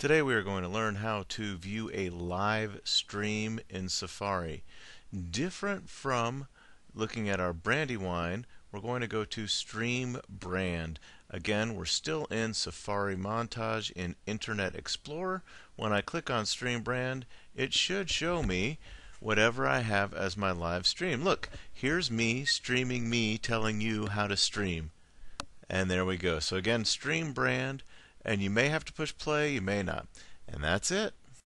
Today we are going to learn how to view a live stream in Safari. Different from looking at our Brandywine, we're going to go to Stream Brand. Again, we're still in Safari Montage in Internet Explorer. When I click on Stream Brand, it should show me whatever I have as my live stream. Look, here's me streaming me telling you how to stream. And there we go. So again, Stream Brand and you may have to push play, you may not. And that's it.